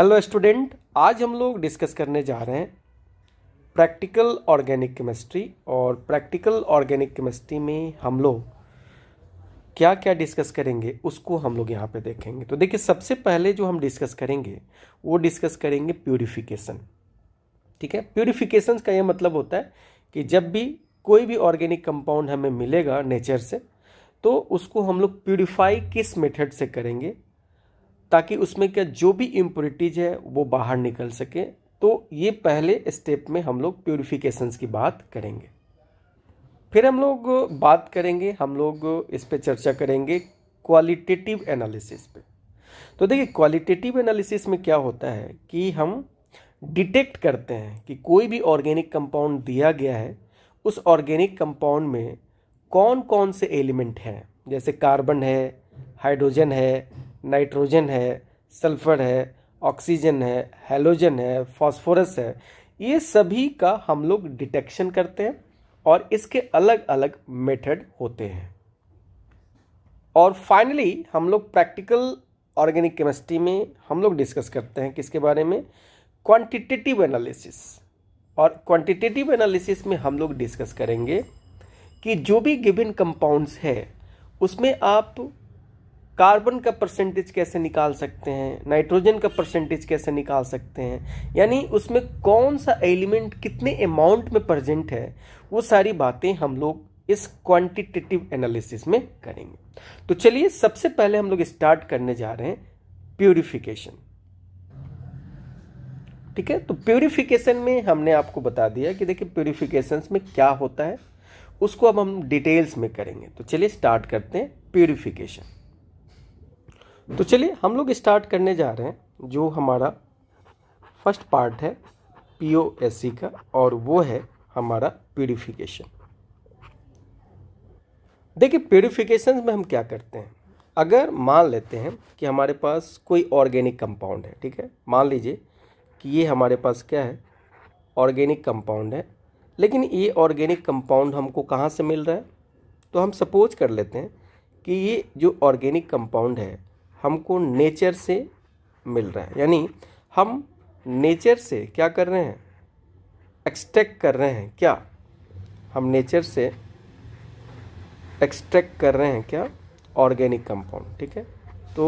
hello student आज हम लोग डिस्कस करने जा रहे हैं प्रैक्टिकल ऑर्गेनिक केमिस्ट्री और प्रैक्टिकल ऑर्गेनिक केमिस्ट्री में हम लोग क्या क्या डिस्कस करेंगे उसको हम लोग यहाँ पे देखेंगे तो देखिए सबसे पहले जो हम डिस्कस करेंगे वो डिस्कस करेंगे प्योरीफिकेशन ठीक है प्योरीफिकेशन का ये मतलब होता है कि जब भी कोई भी ऑर्गेनिक कंपाउंड हमें मिलेगा नेचर से तो उसको हम लोग प्योरीफाई किस मेथड से करेंगे ताकि उसमें क्या जो भी इम्प्योरिटीज है वो बाहर निकल सके तो ये पहले स्टेप में हम लोग प्योरिफिकेशन की बात करेंगे फिर हम लोग बात करेंगे हम लोग इस पर चर्चा करेंगे क्वालिटेटिव एनालिसिस पे तो देखिए क्वालिटेटिव एनालिसिस में क्या होता है कि हम डिटेक्ट करते हैं कि कोई भी ऑर्गेनिक कंपाउंड दिया गया है उस ऑर्गेनिक कंपाउंड में कौन कौन से एलिमेंट हैं जैसे कार्बन है हाइड्रोजन है नाइट्रोजन है सल्फर है ऑक्सीजन है हेलोजन है फॉस्फोरस है ये सभी का हम लोग डिटेक्शन करते हैं और इसके अलग अलग मेथड होते हैं और फाइनली हम लोग प्रैक्टिकल ऑर्गेनिक केमिस्ट्री में हम लोग डिस्कस करते हैं किसके बारे में क्वांटिटेटिव एनालिसिस और क्वांटिटेटिव एनालिसिस में हम लोग डिस्कस करेंगे कि जो भी गिवन कंपाउंड्स है उसमें आप कार्बन का परसेंटेज कैसे निकाल सकते हैं नाइट्रोजन का परसेंटेज कैसे निकाल सकते हैं यानी उसमें कौन सा एलिमेंट कितने अमाउंट में प्रजेंट है वो सारी बातें हम लोग इस क्वांटिटेटिव एनालिसिस में करेंगे तो चलिए सबसे पहले हम लोग स्टार्ट करने जा रहे हैं प्योरिफिकेशन ठीक है तो प्योरिफिकेशन में हमने आपको बता दिया कि देखिए प्योरिफिकेशन में क्या होता है उसको अब हम डिटेल्स में करेंगे तो चलिए स्टार्ट करते हैं प्योरिफिकेशन तो चलिए हम लोग स्टार्ट करने जा रहे हैं जो हमारा फर्स्ट पार्ट है पी का और वो है हमारा प्योरीफिकेशन देखिए प्योरीफिकेशन में हम क्या करते हैं अगर मान लेते हैं कि हमारे पास कोई ऑर्गेनिक कंपाउंड है ठीक है मान लीजिए कि ये हमारे पास क्या है ऑर्गेनिक कंपाउंड है लेकिन ये ऑर्गेनिक कंपाउंड हमको कहाँ से मिल रहा है तो हम सपोज कर लेते हैं कि ये जो ऑर्गेनिक कंपाउंड है हमको नेचर से मिल रहा है यानी हम नेचर से क्या कर रहे हैं एक्सट्रैक्ट कर रहे हैं क्या हम नेचर से एक्सट्रैक्ट कर रहे हैं क्या ऑर्गेनिक कंपाउंड ठीक है तो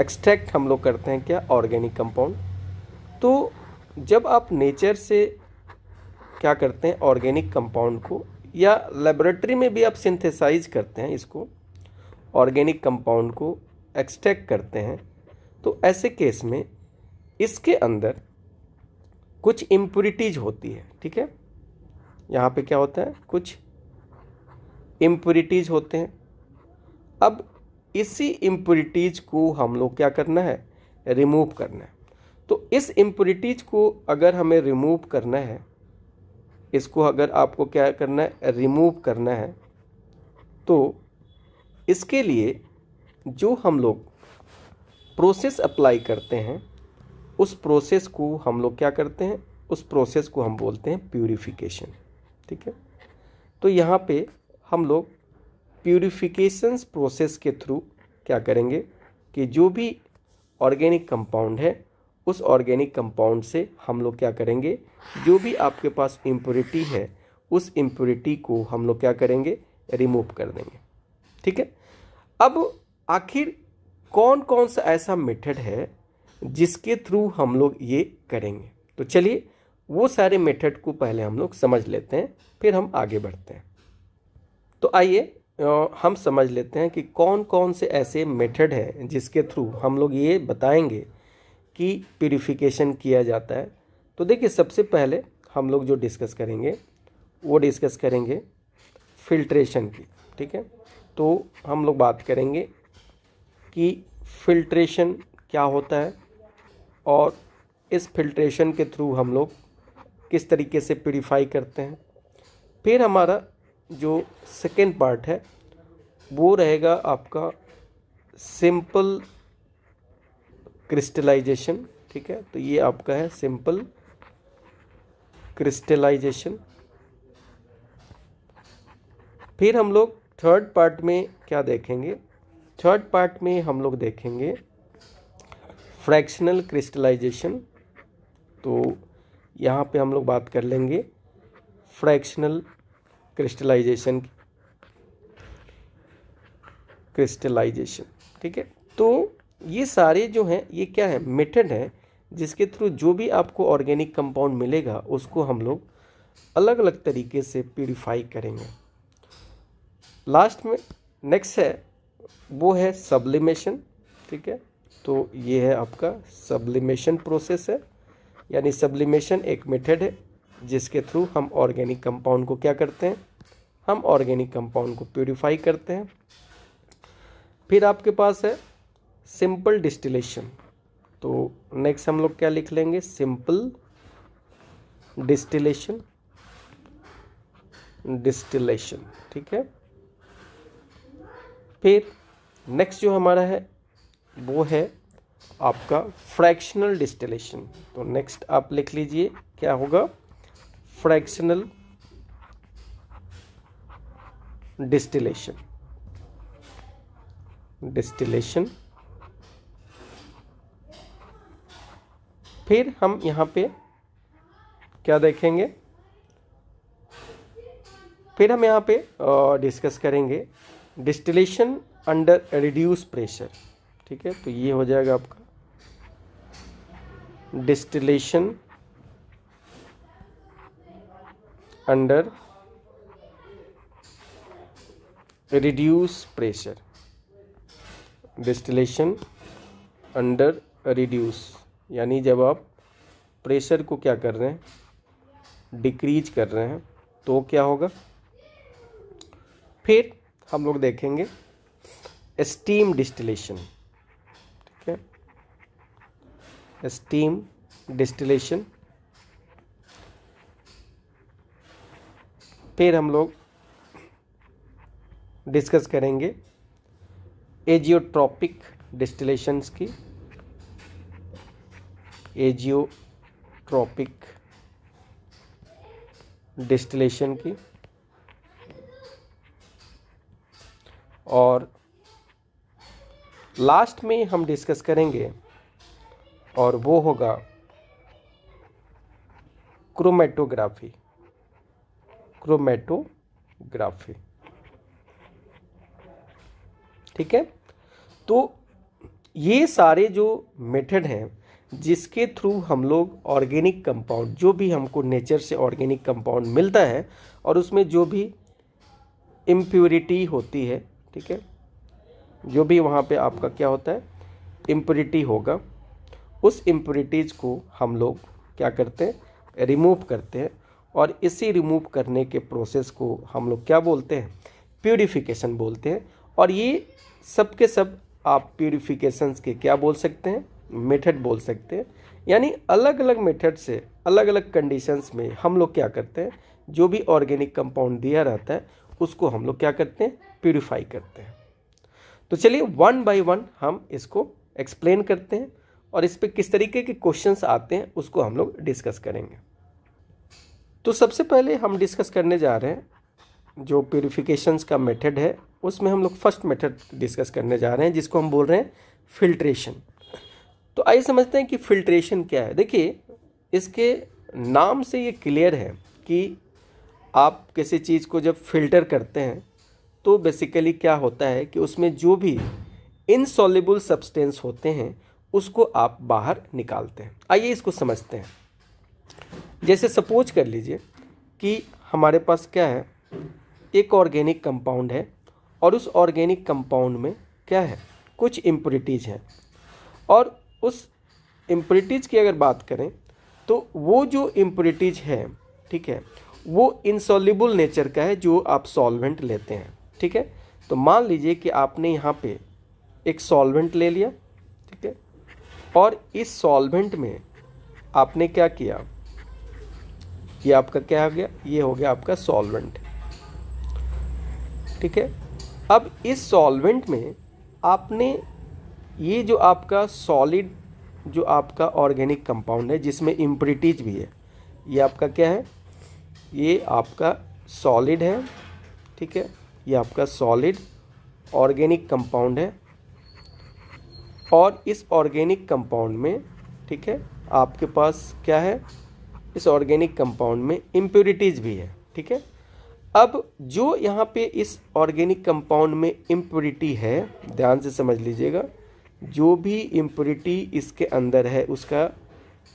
एक्सट्रैक्ट हम लोग करते हैं क्या ऑर्गेनिक कंपाउंड तो जब आप नेचर से क्या करते हैं ऑर्गेनिक कंपाउंड को या लेबोरेटरी में भी आप सिंथेसाइज करते हैं इसको ऑर्गेनिक कंपाउंड को एक्सट्रैक्ट करते हैं तो ऐसे केस में इसके अंदर कुछ इम्प्यूरिटीज होती है ठीक है यहाँ पे क्या होता है कुछ इम्प्यूरिटीज होते हैं अब इसी इम्प्योरिटीज को हम लोग क्या करना है रिमूव करना है तो इस इम्प्योरिटीज़ को अगर हमें रिमूव करना है इसको अगर आपको क्या करना है रिमूव करना है तो इसके लिए जो हम लोग प्रोसेस अप्लाई करते हैं उस प्रोसेस को हम लोग क्या करते हैं उस प्रोसेस को हम बोलते हैं प्यूरिफिकेशन ठीक है तो यहाँ पे हम लोग प्योरीफिकेशन प्रोसेस के थ्रू क्या करेंगे कि जो भी ऑर्गेनिक कंपाउंड है उस ऑर्गेनिक कंपाउंड से हम लोग क्या करेंगे जो भी आपके पास इम्प्योरिटी है उस इम्प्योरिटी को हम लोग क्या करेंगे रिमूव कर देंगे ठीक है अब आखिर कौन कौन सा ऐसा मेथड है जिसके थ्रू हम लोग ये करेंगे तो चलिए वो सारे मेथड को पहले हम लोग समझ लेते हैं फिर हम आगे बढ़ते हैं तो आइए हम समझ लेते हैं कि कौन कौन से ऐसे मेथड हैं जिसके थ्रू हम लोग ये बताएंगे कि प्योरीफिकेशन किया जाता है तो देखिए सबसे पहले हम लोग जो डिस्कस करेंगे वो डिस्कस करेंगे फिल्ट्रेशन की ठीक है तो हम लोग बात करेंगे कि फिल्ट्रेशन क्या होता है और इस फिल्ट्रेशन के थ्रू हम लोग किस तरीके से प्योरीफाई करते हैं फिर हमारा जो सेकेंड पार्ट है वो रहेगा आपका सिंपल क्रिस्टलाइजेशन ठीक है तो ये आपका है सिंपल क्रिस्टलाइजेशन फिर हम लोग थर्ड पार्ट में क्या देखेंगे थर्ड पार्ट में हम लोग देखेंगे फ्रैक्शनल क्रिस्टलाइजेशन तो यहाँ पे हम लोग बात कर लेंगे फ्रैक्शनल क्रिस्टलाइजेशन की क्रिस्टलाइजेशन ठीक है तो ये सारे जो हैं ये क्या है मेथड है जिसके थ्रू जो भी आपको ऑर्गेनिक कंपाउंड मिलेगा उसको हम लोग अलग अलग तरीके से प्योरीफाई करेंगे लास्ट में नेक्स्ट है वो है सब्लिमेशन ठीक है तो ये है आपका सब्लिमेशन प्रोसेस है यानी सब्लिमेशन एक मेथड है जिसके थ्रू हम ऑर्गेनिक कंपाउंड को क्या करते हैं हम ऑर्गेनिक कंपाउंड को प्योरीफाई करते हैं फिर आपके पास है सिंपल डिस्टिलेशन तो नेक्स्ट हम लोग क्या लिख लेंगे सिंपल डिस्टिलेशन डिस्टिलेशन ठीक है फिर नेक्स्ट जो हमारा है वो है आपका फ्रैक्शनल डिस्टिलेशन तो नेक्स्ट आप लिख लीजिए क्या होगा फ्रैक्शनल डिस्टिलेशन डिस्टिलेशन फिर हम यहाँ पे क्या देखेंगे फिर हम यहाँ पे डिस्कस करेंगे डिस्टिलेशन अंडर रिड्यूस प्रेशर ठीक है तो ये हो जाएगा आपका distillation under reduce pressure distillation under reduce यानी जब आप प्रेशर को क्या कर रहे हैं डिक्रीज कर रहे हैं तो क्या होगा फिर हम लोग देखेंगे स्टीम डिस्टिलेशन ठीक है स्टीम डिस्टिलेशन फिर हम लोग डिस्कस करेंगे एजियोट्रॉपिक डिस्टिलेशंस की एजियोट्रॉपिक डिस्टिलेशन की और लास्ट में हम डिस्कस करेंगे और वो होगा क्रोमेटोग्राफी क्रोमेटोग्राफी ठीक है तो ये सारे जो मेथड हैं जिसके थ्रू हम लोग ऑर्गेनिक कंपाउंड जो भी हमको नेचर से ऑर्गेनिक कंपाउंड मिलता है और उसमें जो भी इम्प्योरिटी होती है ठीक है जो भी वहाँ पे आपका क्या होता है इम्प्योरिटी होगा उस इम्प्योरिटीज़ को हम लोग क्या करते हैं रिमूव करते हैं और इसी रिमूव करने के प्रोसेस को हम लोग क्या बोलते हैं प्योरीफिकेशन बोलते हैं और ये सब के सब आप प्योरीफिकेशन के क्या बोल सकते हैं मेथड बोल सकते हैं यानी अलग अलग मेथड से अलग अलग कंडीशंस में हम लोग क्या करते हैं जो भी ऑर्गेनिक कंपाउंड दिया रहता है उसको हम लोग क्या करते हैं प्योरीफाई करते हैं तो चलिए वन बाय वन हम इसको एक्सप्लेन करते हैं और इस पर किस तरीके के क्वेश्चंस आते हैं उसको हम लोग डिस्कस करेंगे तो सबसे पहले हम डिस्कस करने जा रहे हैं जो प्योरीफिकेशंस का मेथड है उसमें हम लोग फर्स्ट मेथड डिस्कस करने जा रहे हैं जिसको हम बोल रहे हैं फिल्ट्रेशन तो आइए समझते हैं कि फिल्ट्रेशन क्या है देखिए इसके नाम से ये क्लियर है कि आप किसी चीज़ को जब फिल्टर करते हैं तो बेसिकली क्या होता है कि उसमें जो भी इनसॉलेबल सब्सटेंस होते हैं उसको आप बाहर निकालते हैं आइए इसको समझते हैं जैसे सपोज कर लीजिए कि हमारे पास क्या है एक ऑर्गेनिक कंपाउंड है और उस ऑर्गेनिक कंपाउंड में क्या है कुछ इम्प्रिटीज हैं और उस इम्प्रिटीज की अगर बात करें तो वो जो इम्प्रिटीज है ठीक है वो इंसॉल्यूबल नेचर का है जो आप सॉल्वेंट लेते हैं ठीक है तो मान लीजिए कि आपने यहाँ पे एक सॉल्वेंट ले लिया ठीक है और इस सॉल्वेंट में आपने क्या किया ये आपका क्या हो गया ये हो गया आपका सॉल्वेंट ठीक है अब इस सॉल्वेंट में आपने ये जो आपका सॉलिड जो आपका ऑर्गेनिक कंपाउंड है जिसमें इम्प्रिटीज भी है ये आपका क्या है ये आपका सॉलिड है ठीक है ये आपका सॉलिड ऑर्गेनिक कंपाउंड है और इस ऑर्गेनिक कंपाउंड में ठीक है आपके पास क्या है इस ऑर्गेनिक कंपाउंड में इम्प्योरिटीज़ भी है ठीक है अब जो यहाँ पे इस ऑर्गेनिक कंपाउंड में इम्प्योरिटी है ध्यान से समझ लीजिएगा जो भी इम्प्योरिटी इसके अंदर है उसका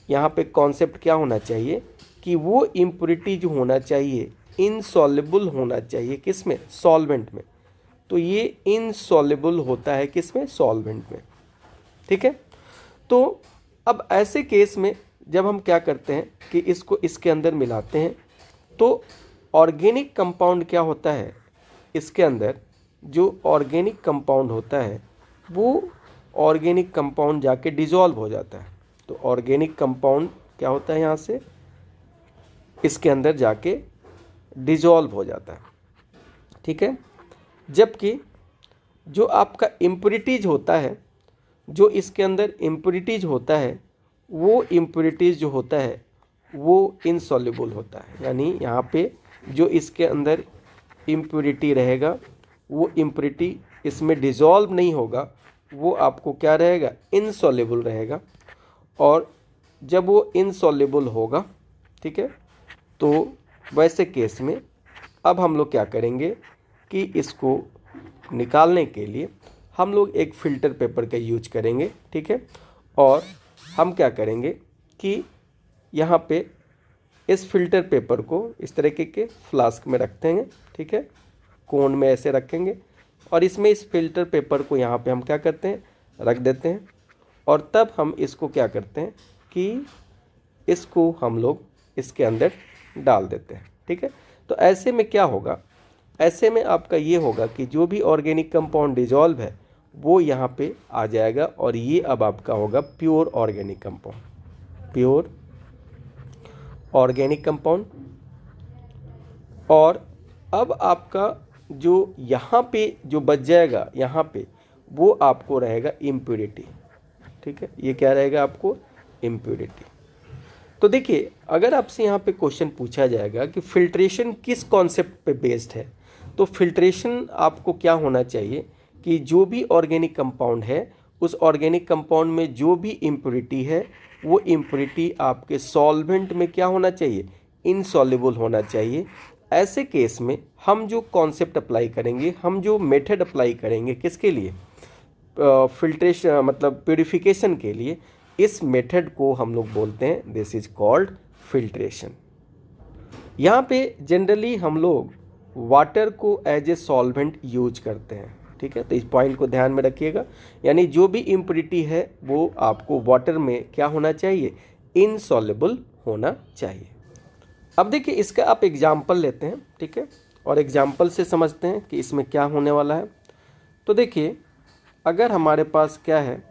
यहाँ पे कॉन्सेप्ट क्या होना चाहिए कि वो इम्प्योरिटी जो होना चाहिए इनसॉलेबल होना चाहिए किस में सॉल्वेंट में तो ये इनसॉलेबल होता है किस में सॉल्वेंट में ठीक है तो अब ऐसे केस में जब हम क्या करते हैं कि इसको इसके अंदर मिलाते हैं तो ऑर्गेनिक कंपाउंड क्या होता है इसके अंदर जो ऑर्गेनिक कंपाउंड होता है वो ऑर्गेनिक कंपाउंड जाके डिजॉल्व हो जाता है तो ऑर्गेनिक कंपाउंड क्या होता है यहाँ से इसके अंदर जाके डिजॉल्व हो जाता है ठीक है जबकि जो आपका इम्प्योरिटीज होता है जो इसके अंदर इम्प्योरिटीज होता है वो इम्प्योरिटीज जो होता है वो इनसॉल्यूबल होता है यानी यहाँ पे जो इसके अंदर इम्प्योरिटी रहेगा वो इम्प्योरिटी इसमें डिज़ोल्व नहीं होगा वो आपको क्या रहेगा इनसॉल्यूबल रहेगा और जब वो इनसॉल्यूबल होगा ठीक है तो वैसे केस में अब हम लोग क्या करेंगे कि इसको निकालने के लिए हम लोग एक फ़िल्टर पेपर का यूज करेंगे ठीक है और हम क्या करेंगे कि यहाँ पे इस फिल्टर पेपर को इस तरीके के फ्लास्क में रखते हैं ठीक है कोन में ऐसे रखेंगे और इसमें इस फिल्टर पेपर को यहाँ पे हम क्या करते हैं रख देते हैं और तब हम इसको क्या करते हैं कि इसको हम लोग इसके अंदर डाल देते हैं ठीक है तो ऐसे में क्या होगा ऐसे में आपका ये होगा कि जो भी ऑर्गेनिक कंपाउंड डिजॉल्व है वो यहाँ पे आ जाएगा और ये अब आपका होगा pure organic compound pure organic compound और अब आपका जो यहाँ पे जो बच जाएगा यहाँ पे वो आपको रहेगा इम्प्योरिटी ठीक है ये क्या रहेगा आपको इम्प्योरिटी तो देखिए अगर आपसे यहाँ पे क्वेश्चन पूछा जाएगा कि फिल्ट्रेशन किस कॉन्सेप्ट पे बेस्ड है तो फिल्ट्रेशन आपको क्या होना चाहिए कि जो भी ऑर्गेनिक कंपाउंड है उस ऑर्गेनिक कंपाउंड में जो भी इम्प्योरिटी है वो इम्प्योरिटी आपके सॉल्वेंट में क्या होना चाहिए इनसॉल्युबल होना चाहिए ऐसे केस में हम जो कॉन्सेप्ट अप्लाई करेंगे हम जो मेथड अप्लाई करेंगे किसके लिए फिल्ट्रेशन uh, मतलब प्योरीफिकेशन के लिए इस मेथड को हम लोग बोलते हैं दिस इज कॉल्ड फिल्ट्रेशन यहाँ पे जनरली हम लोग वाटर को एज ए सॉल्वेंट यूज करते हैं ठीक है तो इस पॉइंट को ध्यान में रखिएगा यानी जो भी इम्प्रिटी है वो आपको वाटर में क्या होना चाहिए इनसॉलेबल होना चाहिए अब देखिए इसका आप एग्जाम्पल लेते हैं ठीक है और एग्जाम्पल से समझते हैं कि इसमें क्या होने वाला है तो देखिए अगर हमारे पास क्या है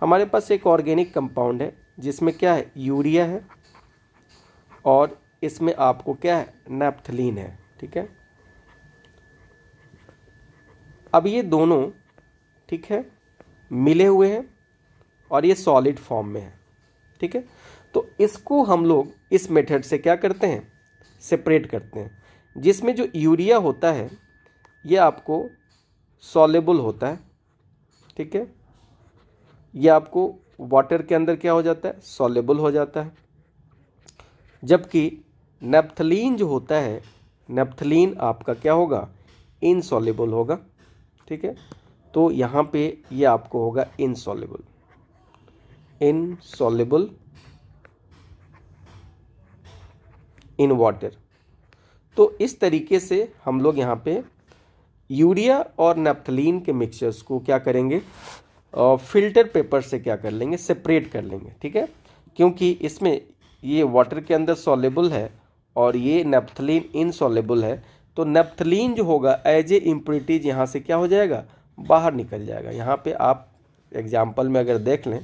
हमारे पास एक ऑर्गेनिक कंपाउंड है जिसमें क्या है यूरिया है और इसमें आपको क्या है नेपथलीन है ठीक है अब ये दोनों ठीक है मिले हुए हैं और ये सॉलिड फॉर्म में है ठीक है तो इसको हम लोग इस मेथड से क्या करते हैं सेपरेट करते हैं जिसमें जो यूरिया होता है ये आपको सॉलेबल होता है ठीक है ये आपको वाटर के अंदर क्या हो जाता है सॉलेबल हो जाता है जबकि नेपथलिन जो होता है नेप्थलीन आपका क्या होगा इनसॉलेबल होगा ठीक है तो यहाँ पे ये आपको होगा इनसॉलेबल इनसॉलेबल इन वाटर तो इस तरीके से हम लोग यहाँ पे यूरिया और नेप्थलीन के मिक्सचर्स को क्या करेंगे फिल्टर पेपर से क्या कर लेंगे सेपरेट कर लेंगे ठीक है क्योंकि इसमें ये वाटर के अंदर सॉलेबल है और ये नेप्थलीन इनसॉलेबल है तो नेपथलिन जो होगा एज ए इम्प्रिटीज यहाँ से क्या हो जाएगा बाहर निकल जाएगा यहाँ पे आप एग्जाम्पल में अगर देख लें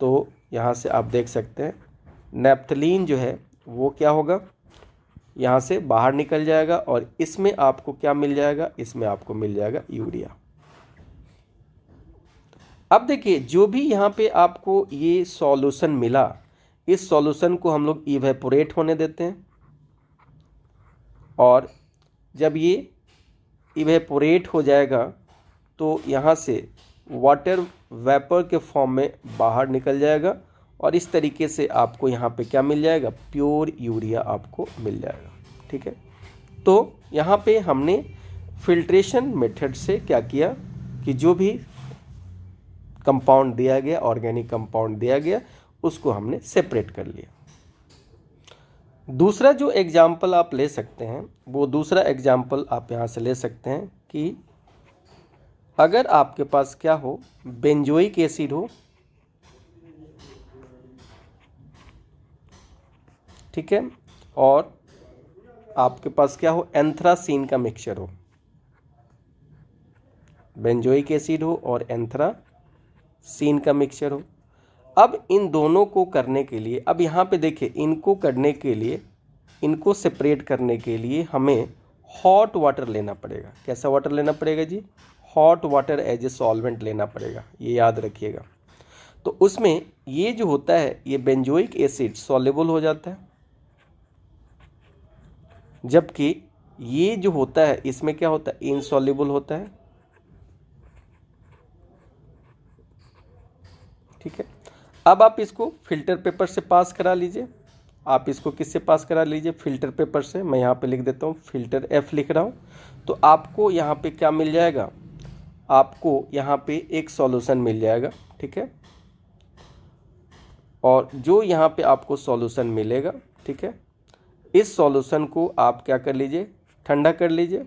तो यहाँ से आप देख सकते हैं नेप्थलीन जो है वो क्या होगा यहाँ से बाहर निकल जाएगा और इसमें आपको क्या मिल जाएगा इसमें आपको मिल जाएगा यूरिया अब देखिए जो भी यहाँ पे आपको ये सॉल्यूशन मिला इस सॉल्यूशन को हम लोग इवेपोरेट होने देते हैं और जब ये इवेपोरेट हो जाएगा तो यहाँ से वाटर वेपर के फॉर्म में बाहर निकल जाएगा और इस तरीके से आपको यहाँ पे क्या मिल जाएगा प्योर यूरिया आपको मिल जाएगा ठीक है तो यहाँ पे हमने फिल्ट्रेशन मेथड से क्या किया कि जो भी कंपाउंड दिया गया ऑर्गेनिक कंपाउंड दिया गया उसको हमने सेपरेट कर लिया दूसरा जो एग्जाम्पल आप ले सकते हैं वो दूसरा एग्जाम्पल आप यहाँ से ले सकते हैं कि अगर आपके पास क्या हो बेंजोइक एसिड हो ठीक है और आपके पास क्या हो एंथ्रासीन का मिक्सचर हो बेंजोइक एसिड हो और एंथ्रा सीन का मिक्सचर हो अब इन दोनों को करने के लिए अब यहाँ पे देखिए इनको करने के लिए इनको सेपरेट करने के लिए हमें हॉट वाटर लेना पड़ेगा कैसा वाटर लेना पड़ेगा जी hot water as a solvent लेना पड़ेगा ये याद रखिएगा तो उसमें ये जो होता है ये बेंजोइक एसिड सॉलेबल हो जाता है जबकि ये जो होता है इसमें क्या होता है इनसॉल्यूबल होता है ठीक है अब आप इसको फिल्टर पेपर से पास करा लीजिए आप इसको किससे पास करा लीजिए फिल्टर पेपर से मैं यहाँ पे लिख देता हूँ फिल्टर एफ लिख रहा हूँ तो आपको यहाँ पे क्या मिल जाएगा आपको यहाँ पे एक सॉल्यूशन मिल जाएगा ठीक है और जो यहाँ पे आपको सॉल्यूशन मिलेगा ठीक है इस सॉल्यूशन को आप क्या कर लीजिए ठंडा कर लीजिए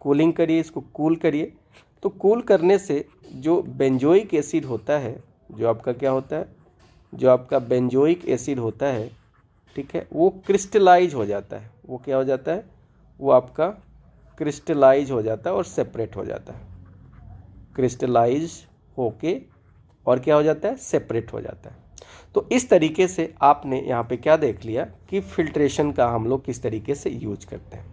कूलिंग करिए इसको कूल करिए तो कूल करने से जो बेंजोइक एसिड होता है जो आपका क्या होता है जो आपका बेंजोइक एसिड होता है ठीक है वो क्रिस्टलाइज हो जाता है वो क्या हो जाता है वो आपका क्रिस्टलाइज हो जाता है और सेपरेट हो जाता है क्रिस्टलाइज होके और क्या हो जाता है सेपरेट हो जाता है तो इस तरीके से आपने यहाँ पे क्या देख लिया कि फिल्ट्रेशन का हम लोग किस तरीके से यूज करते हैं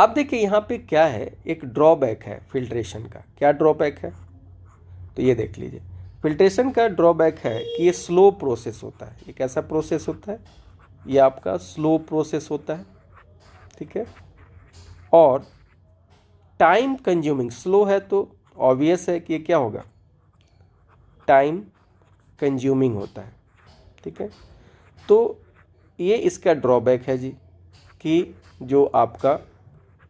अब देखिए यहाँ पे क्या है एक ड्रॉबैक है फिल्ट्रेशन का क्या ड्रॉबैक है तो ये देख लीजिए फिल्ट्रेशन का ड्रॉबैक है कि ये स्लो प्रोसेस होता है ये कैसा प्रोसेस होता है ये आपका स्लो प्रोसेस होता है ठीक है और टाइम कंज्यूमिंग स्लो है तो ऑब्वियस है कि ये क्या होगा टाइम कंज्यूमिंग होता है ठीक है तो ये इसका ड्रॉबैक है जी कि जो आपका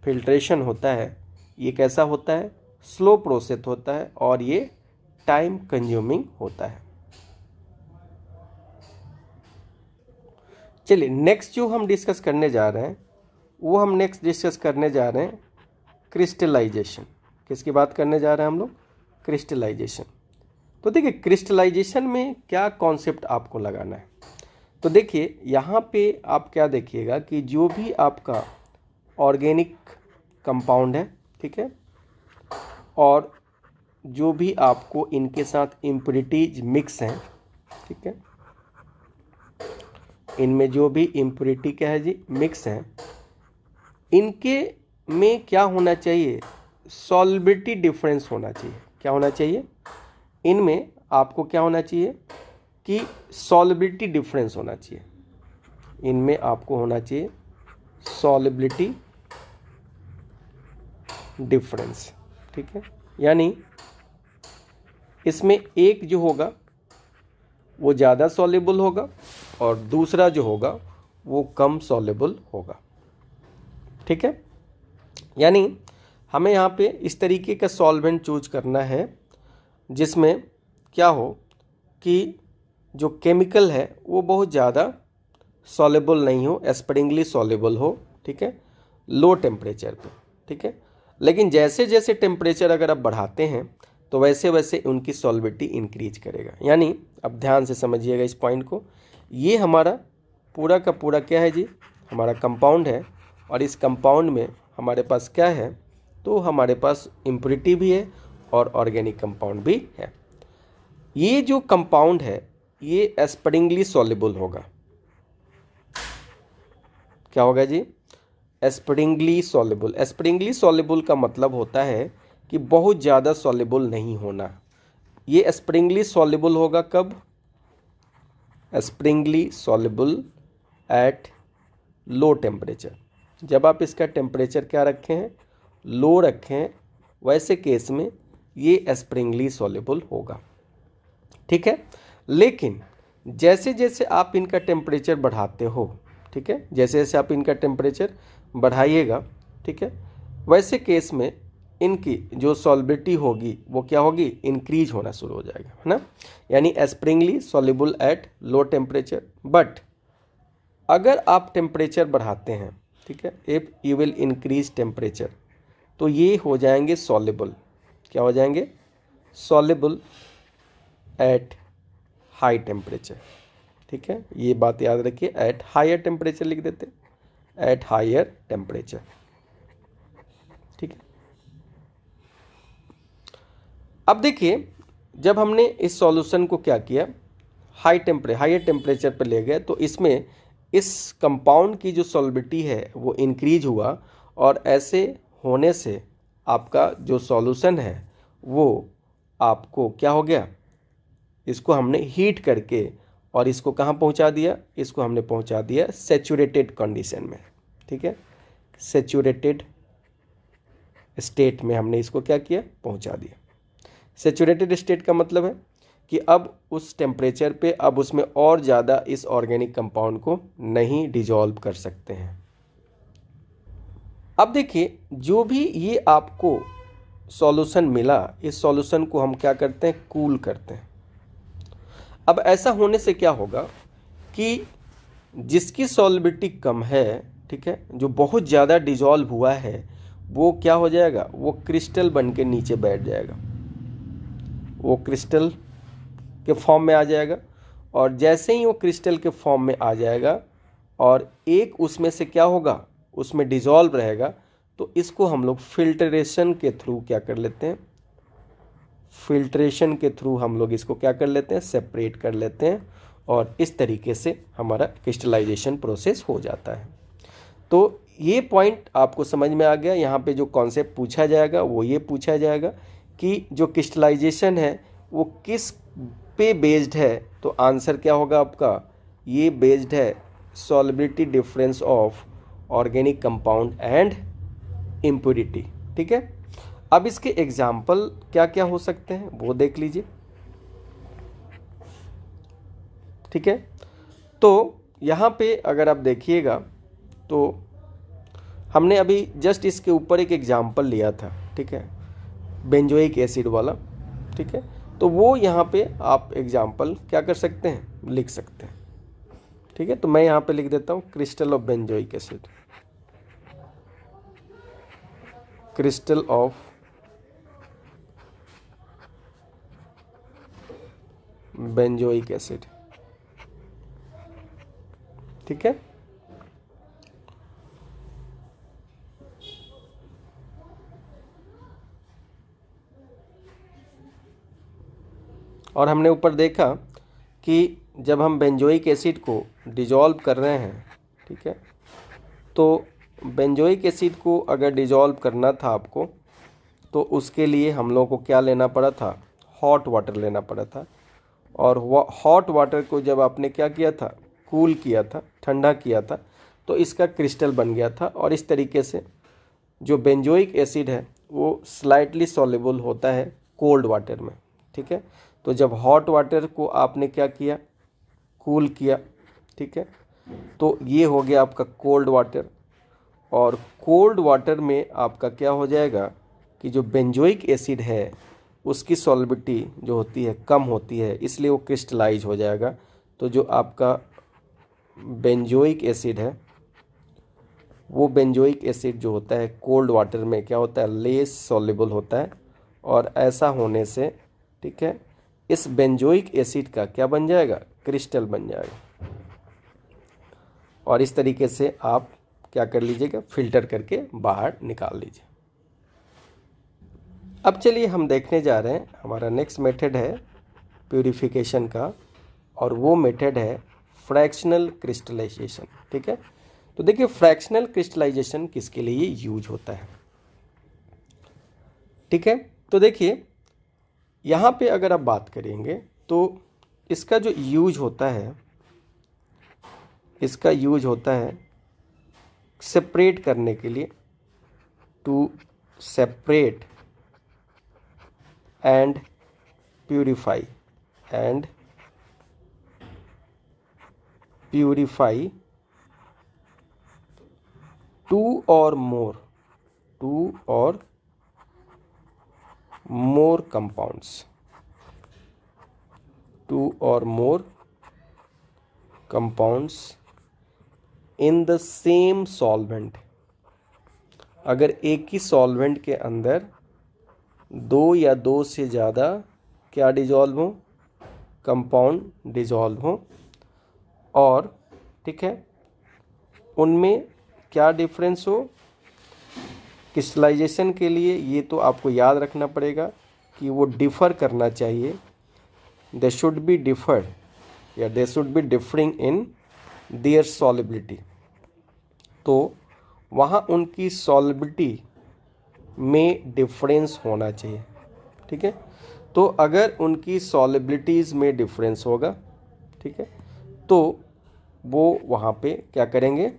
फिल्ट्रेशन होता है ये कैसा होता है स्लो प्रोसेस होता है और ये टाइम कंज्यूमिंग होता है चलिए नेक्स्ट जो हम डिस्कस करने जा रहे हैं वो हम नेक्स्ट डिस्कस करने जा रहे हैं क्रिस्टलाइजेशन किसकी बात करने जा रहे हैं हम लोग क्रिस्टलाइजेशन तो देखिए क्रिस्टलाइजेशन में क्या कॉन्सेप्ट आपको लगाना है तो देखिए यहाँ पे आप क्या देखिएगा कि जो भी आपका ऑर्गेनिक कंपाउंड है ठीक है और जो भी आपको इनके साथ इम्प्रिटीज मिक्स हैं ठीक है इनमें जो भी इम्प्रिटी क्या है जी मिक्स हैं इनके में क्या होना चाहिए सॉल्बिटी डिफरेंस होना चाहिए क्या होना चाहिए इनमें आपको क्या होना चाहिए कि सॉलिबिलिटी डिफरेंस होना चाहिए इनमें आपको होना चाहिए सॉलिबिलिटी डिफरेंस ठीक है यानी इसमें एक जो होगा वो ज़्यादा सॉलेबल होगा और दूसरा जो होगा वो कम सॉलेबल होगा ठीक है यानी हमें यहाँ पे इस तरीके का सॉल्वेंट चूज करना है जिसमें क्या हो कि जो केमिकल है वो बहुत ज़्यादा सॉलेबल नहीं हो एस्परिंगली सॉलेबल हो ठीक है लो टेम्परेचर पे ठीक है लेकिन जैसे जैसे टेम्परेचर अगर आप बढ़ाते हैं तो वैसे वैसे उनकी सॉल्विटी इंक्रीज करेगा यानी अब ध्यान से समझिएगा इस पॉइंट को ये हमारा पूरा का पूरा क्या है जी हमारा कंपाउंड है और इस कंपाउंड में हमारे पास क्या है तो हमारे पास इम्प्रिटी भी है और ऑर्गेनिक कंपाउंड भी है ये जो कंपाउंड है ये एस्परिंगली सॉलिबल होगा क्या होगा जी एस्परिंगली सॉलिबल एस्परिंगली सॉलिबल का मतलब होता है कि बहुत ज़्यादा सॉलेबल नहीं होना ये स्प्रिंगली सॉलेबल होगा कब sparingly soluble at low temperature जब आप इसका टेम्परेचर क्या रखें हैं लो रखें वैसे केस में ये स्प्रिंगली सॉलेबल होगा ठीक है लेकिन जैसे जैसे आप इनका टेम्परेचर बढ़ाते हो ठीक है जैसे जैसे आप इनका टेम्परेचर बढ़ाइएगा ठीक है वैसे केस में इनकी जो सॉलिबिलिटी होगी वो क्या होगी इंक्रीज होना शुरू हो जाएगा है ना यानी sparingly soluble at low temperature but अगर आप टेम्परेचर बढ़ाते हैं ठीक है if you will increase temperature तो ये हो जाएंगे सॉलेबल क्या हो जाएंगे सॉलेबल एट हाई टेम्परेचर ठीक है ये बात याद रखिए एट हायर टेम्परेचर लिख देते एट हायर टेम्परेचर अब देखिए जब हमने इस सॉल्यूशन को क्या किया हाई टेम्परे हाइयर टेम्परेचर पर ले गए तो इसमें इस कंपाउंड की जो सॉल्बिटी है वो इनक्रीज हुआ और ऐसे होने से आपका जो सॉल्यूशन है वो आपको क्या हो गया इसको हमने हीट करके और इसको कहाँ पहुँचा दिया इसको हमने पहुँचा दिया सेचूरेटेड कंडीशन में ठीक है सेचूरेटेड स्टेट में हमने इसको क्या किया पहुँचा दिया सेचूरेटेड स्टेट का मतलब है कि अब उस टेम्परेचर पे अब उसमें और ज़्यादा इस ऑर्गेनिक कंपाउंड को नहीं डिजॉल्व कर सकते हैं अब देखिए जो भी ये आपको सॉल्यूशन मिला इस सॉल्यूशन को हम क्या करते हैं कूल करते हैं अब ऐसा होने से क्या होगा कि जिसकी सॉलिबिटी कम है ठीक है जो बहुत ज़्यादा डिजॉल्व हुआ है वो क्या हो जाएगा वो क्रिस्टल बन के नीचे बैठ जाएगा वो क्रिस्टल के फॉर्म में आ जाएगा और जैसे ही वो क्रिस्टल के फॉर्म में आ जाएगा और एक उसमें से क्या होगा उसमें डिज़ोल्व रहेगा तो इसको हम लोग फिल्ट्रेशन के थ्रू क्या कर लेते हैं फिल्ट्रेशन के थ्रू हम लोग इसको क्या कर लेते हैं सेपरेट कर लेते हैं और इस तरीके से हमारा क्रिस्टलाइजेशन प्रोसेस हो जाता है तो ये पॉइंट आपको समझ में आ गया यहाँ पे जो कॉन्सेप्ट पूछा जाएगा वो ये पूछा जाएगा कि जो क्रिस्टलाइजेशन है वो किस पे बेस्ड है तो आंसर क्या होगा आपका ये बेस्ड है solubility difference of organic compound and impurity ठीक है अब इसके एग्जाम्पल क्या क्या हो सकते हैं वो देख लीजिए ठीक है तो यहाँ पे अगर आप देखिएगा तो हमने अभी जस्ट इसके ऊपर एक एग्जाम्पल लिया था ठीक है बेंजोइक एसिड वाला ठीक है तो वो यहाँ पे आप एग्जाम्पल क्या कर सकते हैं लिख सकते हैं ठीक है तो मैं यहाँ पे लिख देता हूँ crystal of benzoic acid crystal of benzoic acid ठीक है और हमने ऊपर देखा कि जब हम बेंजोइक एसिड को डिजॉल्व कर रहे हैं ठीक है तो बेंजोइक एसिड को अगर डिजॉल्व करना था आपको तो उसके लिए हम लोगों को क्या लेना पड़ा था हॉट वाटर लेना पड़ा था और हॉट वाटर को जब आपने क्या किया था कूल किया था ठंडा किया था तो इसका क्रिस्टल बन गया था और इस तरीके से जो बेंजोइक एसिड है वो स्लाइटली सॉलेबल होता है कोल्ड वाटर में ठीक है तो जब हॉट वाटर को आपने क्या किया कूल किया ठीक है तो ये हो गया आपका कोल्ड वाटर और कोल्ड वाटर में आपका क्या हो जाएगा कि जो बेंजोइक एसिड है उसकी सॉलिबिटी जो होती है कम होती है इसलिए वो क्रिस्टलाइज हो जाएगा तो जो आपका बेंजोइक एसिड है वो बेंजोइक एसिड जो होता है कोल्ड वाटर में क्या होता है लेस सॉलिबल होता है और ऐसा होने से ठीक है इस बेंजोइक एसिड का क्या बन जाएगा क्रिस्टल बन जाएगा और इस तरीके से आप क्या कर लीजिएगा फिल्टर करके बाहर निकाल लीजिए अब चलिए हम देखने जा रहे हैं हमारा नेक्स्ट मेथड है प्यूरिफिकेशन का और वो मेथड है फ्रैक्शनल क्रिस्टलाइजेशन ठीक है तो देखिए फ्रैक्शनल क्रिस्टलाइजेशन किसके लिए यूज होता है ठीक है तो देखिए यहाँ पे अगर आप बात करेंगे तो इसका जो यूज होता है इसका यूज होता है सेपरेट करने के लिए to separate and purify and purify two or more two or more compounds two or more compounds in the same solvent अगर एक ही सॉल्वेंट के अंदर दो या दो से ज़्यादा क्या डिजॉल्व हो कंपाउंड डिजॉल्व हो और ठीक है उनमें क्या डिफरेंस हो क्रिस्टलाइजेशन के लिए ये तो आपको याद रखना पड़ेगा कि वो डिफ़र करना चाहिए दे शुड बी डिफर्ड या they should be differing in their solubility तो वहाँ उनकी सॉलिबिलिटी में डिफरेंस होना चाहिए ठीक है तो अगर उनकी सॉलिबिलिटीज़ में डिफरेंस होगा ठीक है तो वो वहाँ पे क्या करेंगे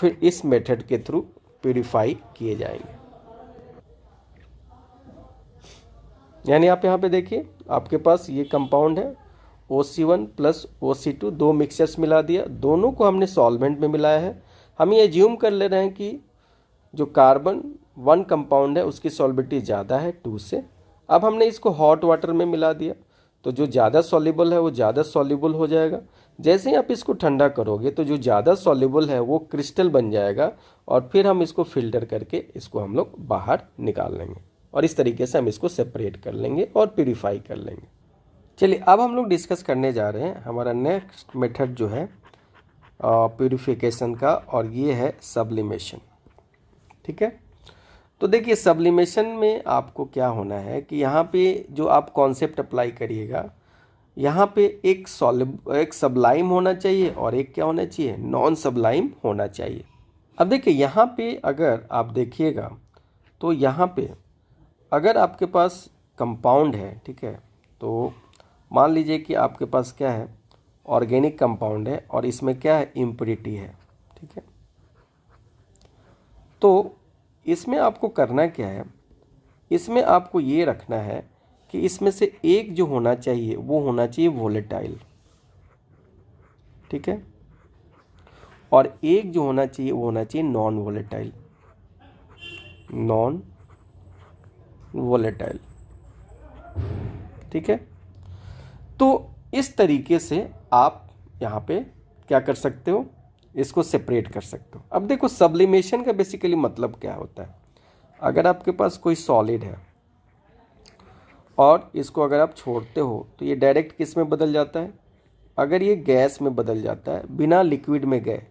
फिर इस मेथड के थ्रू प्योरीफाई किए जाएंगे यानी आप यहाँ पे देखिए आपके पास ये कंपाउंड है O C one plus O C two दो मिक्सचर्स मिला दिया दोनों को हमने सॉल्वेंट में मिलाया है हम ये ज्यूम कर ले रहे हैं कि जो कार्बन वन कंपाउंड है उसकी सॉलिबिलिटी ज़्यादा है टू से अब हमने इसको हॉट वाटर में मिला दिया तो जो ज़्यादा सॉल्यूबल है वो ज़्यादा सॉल्यूबल हो जाएगा जैसे ही आप इसको ठंडा करोगे तो जो ज़्यादा सॉल्यूबल है वो क्रिस्टल बन जाएगा और फिर हम इसको फिल्टर करके इसको हम लोग बाहर निकाल लेंगे और इस तरीके से हम इसको सेपरेट कर लेंगे और प्योरीफाई कर लेंगे चलिए अब हम लोग डिस्कस करने जा रहे हैं हमारा नेक्स्ट मेथड जो है प्योरीफिकेशन का और ये है सब्लिमेशन ठीक है तो देखिए सब्लिमेशन में आपको क्या होना है कि यहाँ पे जो आप कॉन्सेप्ट अप्लाई करिएगा यहाँ पे एक सॉलिब एक सबलाइम होना चाहिए और एक क्या होना चाहिए नॉन सबलाइम होना चाहिए अब देखिए यहाँ पे अगर आप देखिएगा तो यहाँ पे अगर आपके पास कंपाउंड है ठीक है तो मान लीजिए कि आपके पास क्या है ऑर्गेनिक कंपाउंड है और इसमें क्या है इम्प्रिटी है ठीक है तो इसमें आपको करना क्या है इसमें आपको ये रखना है कि इसमें से एक जो होना चाहिए वो होना चाहिए वोलेटाइल ठीक है और एक जो होना चाहिए वो होना चाहिए नॉन वोलेटाइल नॉन वोलेटाइल ठीक है तो इस तरीके से आप यहाँ पे क्या कर सकते हो इसको सेपरेट कर सकते हो अब देखो सब्लिमेशन का बेसिकली मतलब क्या होता है अगर आपके पास कोई सॉलिड है और इसको अगर आप छोड़ते हो तो ये डायरेक्ट किस में बदल जाता है अगर ये गैस में बदल जाता है बिना लिक्विड में गए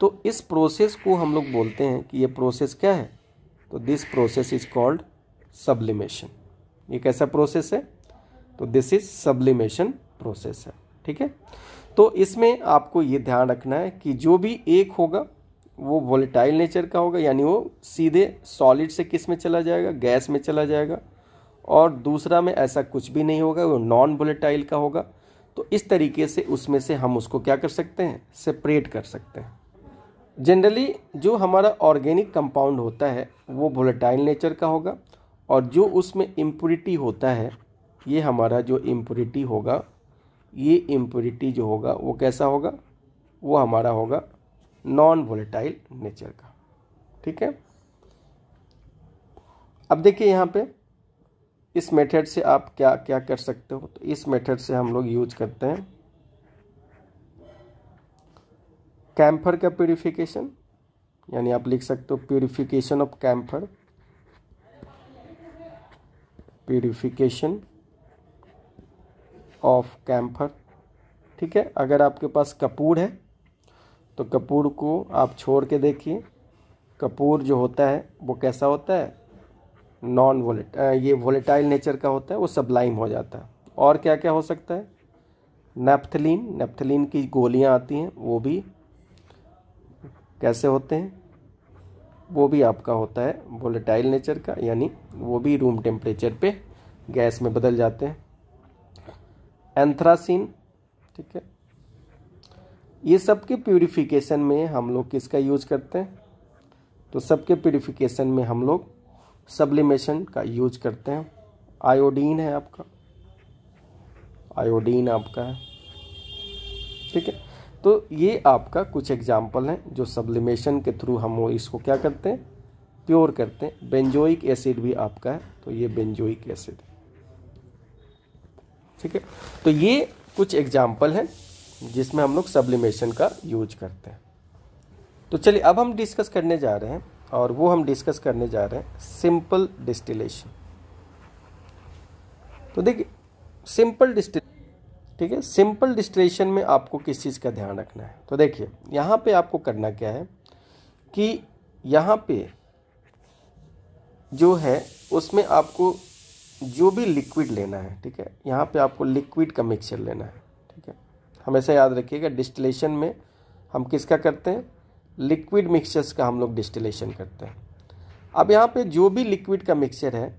तो इस प्रोसेस को हम लोग बोलते हैं कि ये प्रोसेस क्या है तो this process is called sublimation ये कैसा प्रोसेस है तो दिस इज सब्लिमेशन प्रोसेस है ठीक है तो इसमें आपको ये ध्यान रखना है कि जो भी एक होगा वो वोलेटाइल नेचर का होगा यानी वो सीधे सॉलिड से किस में चला जाएगा गैस में चला जाएगा और दूसरा में ऐसा कुछ भी नहीं होगा वो नॉन वोलेटाइल का होगा तो इस तरीके से उसमें से हम उसको क्या कर सकते हैं सेपरेट कर सकते हैं जनरली जो हमारा ऑर्गेनिक कंपाउंड होता है वो वोलेटाइल नेचर का होगा और जो उसमें इम्प्योरिटी होता है ये हमारा जो इम्प्योरिटी होगा ये इम्प्योरिटी जो होगा वो कैसा होगा वो हमारा होगा नॉन वोलेटाइल नेचर का ठीक है अब देखिए यहाँ पे इस मेथड से आप क्या क्या कर सकते हो तो इस मेथड से हम लोग यूज करते हैं कैम्फर का प्योरीफिकेशन यानी आप लिख सकते हो purification of camphor purification of camphor ठीक है अगर आपके पास कपूर है तो कपूर को आप छोड़ के देखिए कपूर जो होता है वो कैसा होता है नॉन वोलेट ये वोलेटाइल नेचर का होता है वो सबलाइम हो जाता है और क्या क्या हो सकता है नेप्थलीन नेपथलिन की गोलियां आती हैं वो भी कैसे होते हैं वो भी आपका होता है वोलेटाइल नेचर का यानी वो भी रूम टेम्परेचर पे गैस में बदल जाते हैं एंथ्रासिन ठीक है ये सब के प्योरीफिकेशन में हम लोग किसका यूज करते हैं तो सबके प्योरीफिकेशन में हम लोग सब्लिमेशन का यूज करते हैं आयोडीन है आपका आयोडीन आपका है ठीक है तो ये आपका कुछ एग्जाम्पल हैं जो सब्लिमेशन के थ्रू हम वो इसको क्या करते हैं प्योर करते हैं बेंजोइक एसिड भी आपका है तो ये बेंजोइक एसिड ठीक है तो ये कुछ एग्जाम्पल हैं जिसमें हम लोग सब्लिमेशन का यूज करते हैं तो चलिए अब हम डिस्कस करने जा रहे हैं और वो हम डिस्कस करने जा रहे हैं सिंपल डिस्टिलेशन तो देखिए सिंपल डिस्टिल ठीक है सिंपल डिस्टिलेशन में आपको किस चीज़ का ध्यान रखना है तो देखिए यहाँ पे आपको करना क्या है कि यहाँ पे जो है उसमें आपको जो भी लिक्विड लेना है ठीक है यहाँ पे आपको लिक्विड का मिक्सचर लेना है ठीक है हमेशा याद रखिएगा डिस्टिलेशन में हम किसका करते हैं लिक्विड मिक्सचर्स का हम लोग डिस्टिलेशन करते हैं अब यहाँ पे जो भी लिक्विड का मिक्सचर है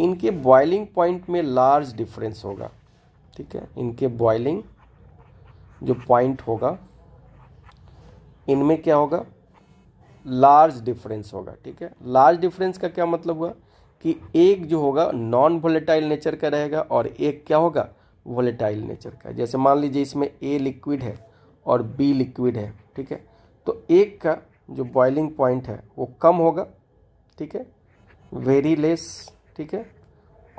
इनके बॉइलिंग पॉइंट में लार्ज डिफरेंस होगा ठीक है इनके बॉइलिंग जो पॉइंट होगा इनमें क्या होगा लार्ज डिफरेंस होगा ठीक है लार्ज डिफरेंस का क्या मतलब हुआ कि एक जो होगा नॉन वोलेटाइल नेचर का रहेगा और एक क्या होगा वोलेटाइल नेचर का जैसे मान लीजिए इसमें ए लिक्विड है और बी लिक्विड है ठीक है तो एक का जो बॉइलिंग पॉइंट है वो कम होगा ठीक है वेरी लेस ठीक है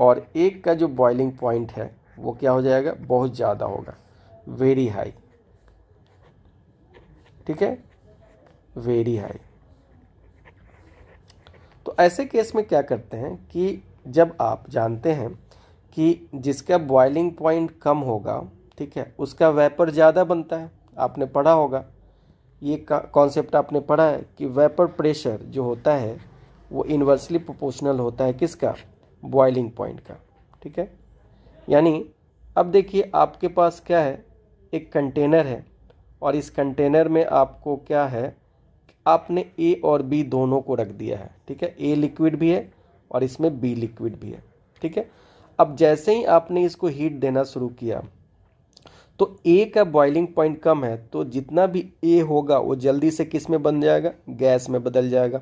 और एक का जो बॉइलिंग पॉइंट है वो क्या हो जाएगा बहुत ज़्यादा होगा वेरी हाई ठीक है वेरी हाई तो ऐसे केस में क्या करते हैं कि जब आप जानते हैं कि जिसका बॉइलिंग पॉइंट कम होगा ठीक है उसका वेपर ज़्यादा बनता है आपने पढ़ा होगा ये कॉन्सेप्ट आपने पढ़ा है कि वेपर प्रेशर जो होता है वो इन्वर्सली प्रोपोर्शनल होता है किसका बॉइलिंग पॉइंट का ठीक है यानी अब देखिए आपके पास क्या है एक कंटेनर है और इस कंटेनर में आपको क्या है आपने ए और बी दोनों को रख दिया है ठीक है ए लिक्विड भी है और इसमें बी लिक्विड भी है ठीक है अब जैसे ही आपने इसको हीट देना शुरू किया तो ए का बॉइलिंग पॉइंट कम है तो जितना भी ए होगा वो जल्दी से किस में बन जाएगा गैस में बदल जाएगा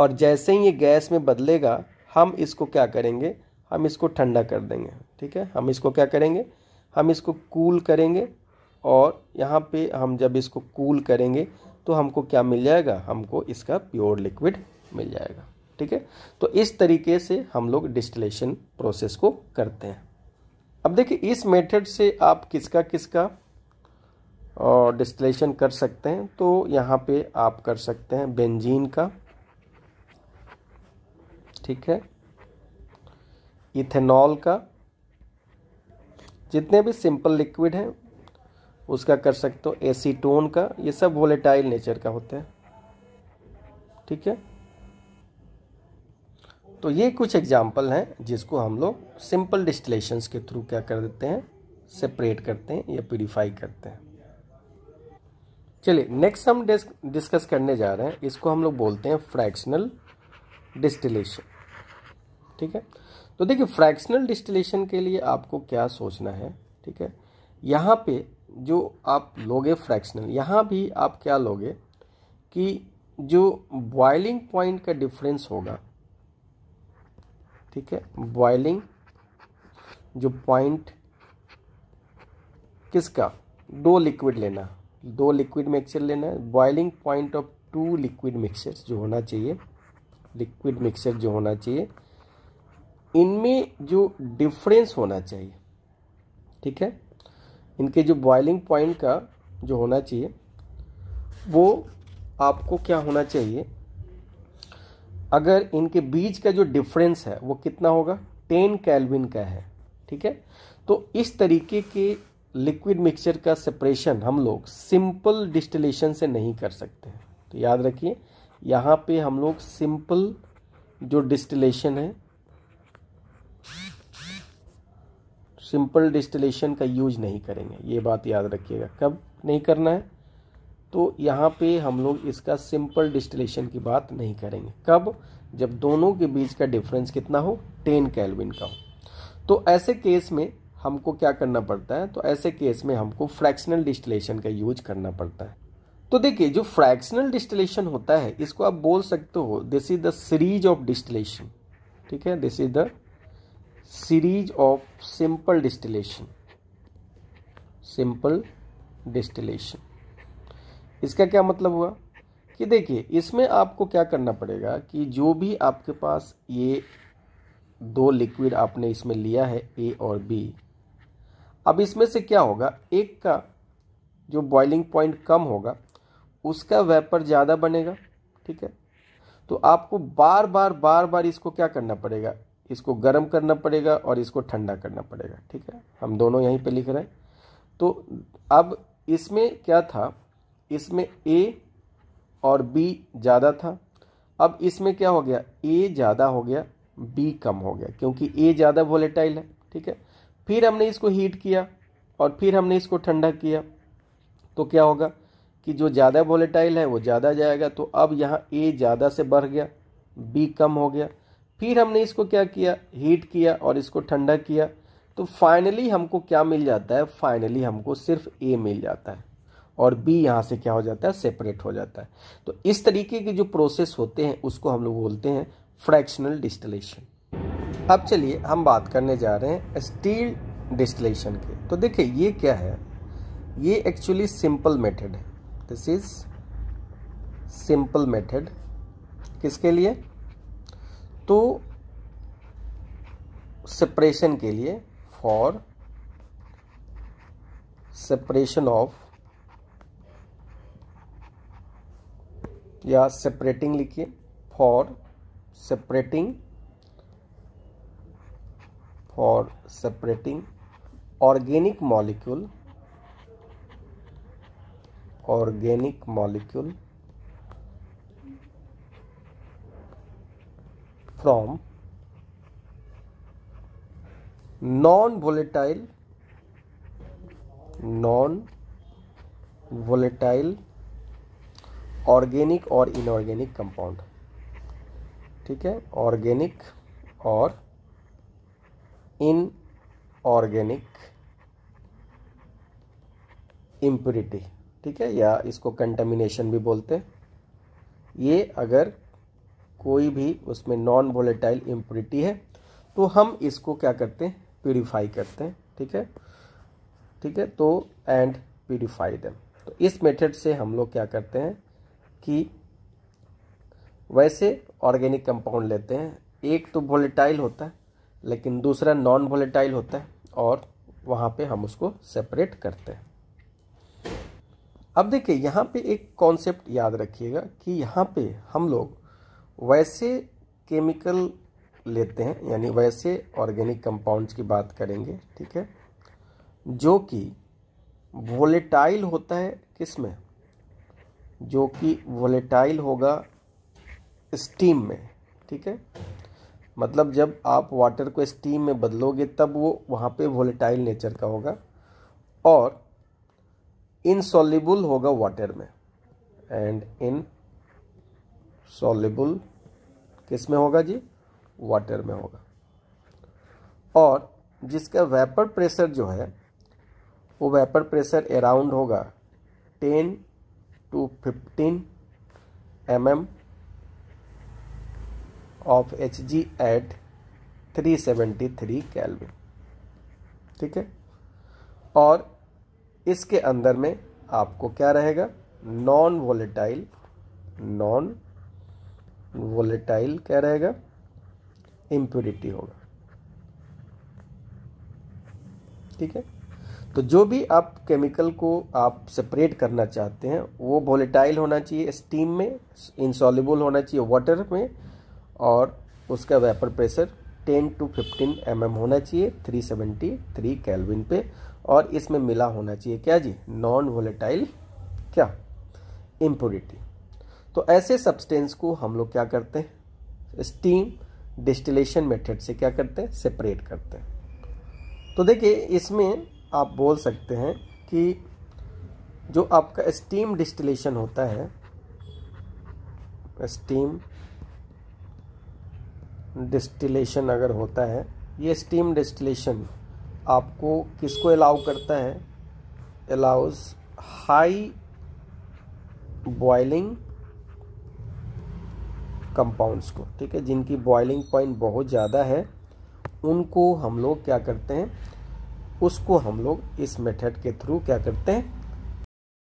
और जैसे ही ये गैस में बदलेगा हम इसको क्या करेंगे हम इसको ठंडा कर देंगे ठीक है हम इसको क्या करेंगे हम इसको कूल करेंगे और यहाँ पे हम जब इसको कूल करेंगे तो हमको क्या मिल जाएगा हमको इसका प्योर लिक्विड मिल जाएगा ठीक है तो इस तरीके से हम लोग डिस्टिलेशन प्रोसेस को करते हैं अब देखिए इस मेथड से आप किसका किसका और डिस्टिलेशन कर सकते हैं तो यहाँ पे आप कर सकते हैं बेंजीन का ठीक है इथेनॉल का जितने भी सिंपल लिक्विड हैं उसका कर सकते हो एसीटोन का ये सब वोलेटाइल नेचर का होता है ठीक है तो ये कुछ एग्जाम्पल हैं जिसको हम लोग सिंपल डिस्टिलेशंस के थ्रू क्या कर देते हैं सेपरेट करते हैं या प्योरीफाई करते हैं चलिए नेक्स्ट हम डिस्कस करने जा रहे हैं इसको हम लोग बोलते हैं फ्रैक्शनल डिस्टिलेशन ठीक है तो देखिए फ्रैक्शनल डिस्टिलेशन के लिए आपको क्या सोचना है ठीक है यहाँ पे जो आप लोगे फ्रैक्शनल यहाँ भी आप क्या लोगे कि जो बॉइलिंग पॉइंट का डिफरेंस होगा ठीक है बॉइलिंग जो पॉइंट किसका दो लिक्विड लेना दो लिक्विड मिक्सचर लेना है boiling point of two liquid mixture जो होना चाहिए लिक्विड मिक्सचर जो होना चाहिए इनमें जो डिफरेंस होना चाहिए ठीक है इनके जो बॉइलिंग पॉइंट का जो होना चाहिए वो आपको क्या होना चाहिए अगर इनके बीच का जो डिफरेंस है वो कितना होगा टेन कैलविन का है ठीक है तो इस तरीके के लिक्विड मिक्सचर का सेपरेशन हम लोग सिंपल डिस्टिलेशन से नहीं कर सकते तो याद रखिए यहाँ पे हम लोग सिंपल जो डिस्टिलेशन है सिंपल डिस्टिलेशन का यूज नहीं करेंगे ये बात याद रखिएगा कब नहीं करना है तो यहाँ पे हम लोग इसका सिंपल डिस्टिलेशन की बात नहीं करेंगे कब जब दोनों के बीच का डिफरेंस कितना हो टेन कैलविन का हो तो ऐसे केस में हमको क्या करना पड़ता है तो ऐसे केस में हमको फ्रैक्शनल डिस्टिलेशन का यूज करना पड़ता है तो देखिए जो फ्रैक्शनल डिस्टिलेशन होता है इसको आप बोल सकते हो this is the series of distillation ठीक है this is the series of simple distillation simple distillation इसका क्या मतलब हुआ कि देखिए इसमें आपको क्या करना पड़ेगा कि जो भी आपके पास ये दो लिक्विड आपने इसमें लिया है ए और बी अब इसमें से क्या होगा एक का जो बॉइलिंग पॉइंट कम होगा उसका वेपर ज़्यादा बनेगा ठीक है तो आपको बार बार बार बार इसको क्या करना पड़ेगा इसको गर्म करना पड़ेगा और इसको ठंडा करना पड़ेगा ठीक है हम दोनों यहीं पे लिख रहे हैं तो अब इसमें क्या था इसमें ए और बी ज़्यादा था अब इसमें क्या हो गया ए ज़्यादा हो गया बी कम हो गया क्योंकि ए ज़्यादा वोलेटाइल है ठीक है फिर हमने इसको हीट किया और फिर हमने इसको ठंडा किया तो क्या होगा कि जो ज़्यादा वोलेटाइल है वो ज़्यादा जाएगा तो अब यहाँ ए ज़्यादा से बढ़ गया बी कम हो गया फिर हमने इसको क्या किया हीट किया और इसको ठंडा किया तो फाइनली हमको क्या मिल जाता है फाइनली हमको सिर्फ ए मिल जाता है और बी यहाँ से क्या हो जाता है सेपरेट हो जाता है तो इस तरीके के जो प्रोसेस होते हैं उसको हम लोग बोलते हैं फ्रैक्शनल डिस्टलेशन अब चलिए हम बात करने जा रहे हैं स्टील डिस्टलेशन के तो देखिए ये क्या है ये एक्चुअली सिंपल मेथड है दिस इज सिंपल मेथड किसके लिए तो सेपरेशन के लिए फॉर सेपरेशन ऑफ या सेपरेटिंग लिखिए for separating for separating organic molecule organic molecule from non volatile non volatile organic और इनऑर्गेनिक कंपाउंड ठीक है ऑर्गेनिक और इनऑर्गेनिक इम्प्यूरिटी ठीक है या इसको कंटेमिनेशन भी बोलते हैं ये अगर कोई भी उसमें नॉन वोलेटाइल इम्प्यूरिटी है तो हम इसको क्या करते हैं प्योरीफाई करते हैं ठीक है ठीक है तो एंड प्योरीफाई देम तो इस मेथड से हम लोग क्या करते हैं कि वैसे ऑर्गेनिक कंपाउंड लेते हैं एक तो वोलेटाइल होता है लेकिन दूसरा नॉन वोलेटाइल होता है और वहाँ पे हम उसको सेपरेट करते हैं अब देखिए यहाँ पे एक कॉन्सेप्ट याद रखिएगा कि यहाँ पे हम लोग वैसे केमिकल लेते हैं यानी वैसे ऑर्गेनिक कंपाउंड्स की बात करेंगे ठीक है जो कि वोलेटाइल होता है किस में जो कि वोलेटाइल होगा स्टीम में ठीक है मतलब जब आप वाटर को स्टीम में बदलोगे तब वो वहाँ पे वोलेटाइल नेचर का होगा और इनसॉल्यूबल होगा वाटर में एंड इन सॉल्यूबल किस में होगा जी वाटर में होगा और जिसका वेपर प्रेशर जो है वो वेपर प्रेशर अराउंड होगा ten to 15 mm of Hg at 373 Kelvin ठीक है और इसके अंदर में आपको क्या रहेगा नॉन वोलेटाइल नॉन वोलेटाइल क्या रहेगा इम्प्योरिटी होगा ठीक है तो जो भी आप केमिकल को आप सेपरेट करना चाहते हैं वो वोलेटाइल होना चाहिए स्टीम में इंसॉलिबल होना चाहिए वाटर में और उसका vapour pressure 10 to 15 M mm होना चाहिए 373 कैलविन पे और इसमें मिला होना चाहिए क्या जी नॉन वोलेटाइल क्या इम्प्योरिटी तो ऐसे सब्सटेंस को हम लोग क्या करते हैं स्टीम डिस्टिलेशन मेथड से क्या करते हैं सेपरेट करते हैं तो देखिए इसमें आप बोल सकते हैं कि जो आपका स्टीम डिस्टिलेशन होता है स्टीम डिस्टिलेशन अगर होता है ये स्टीम डिस्टिलेशन आपको किसको अलाउ करता है अलाउज हाई बॉइलिंग कंपाउंड्स को ठीक है जिनकी बॉइलिंग पॉइंट बहुत ज़्यादा है उनको हम लोग क्या करते हैं उसको हम लोग इस मेथड के थ्रू क्या करते हैं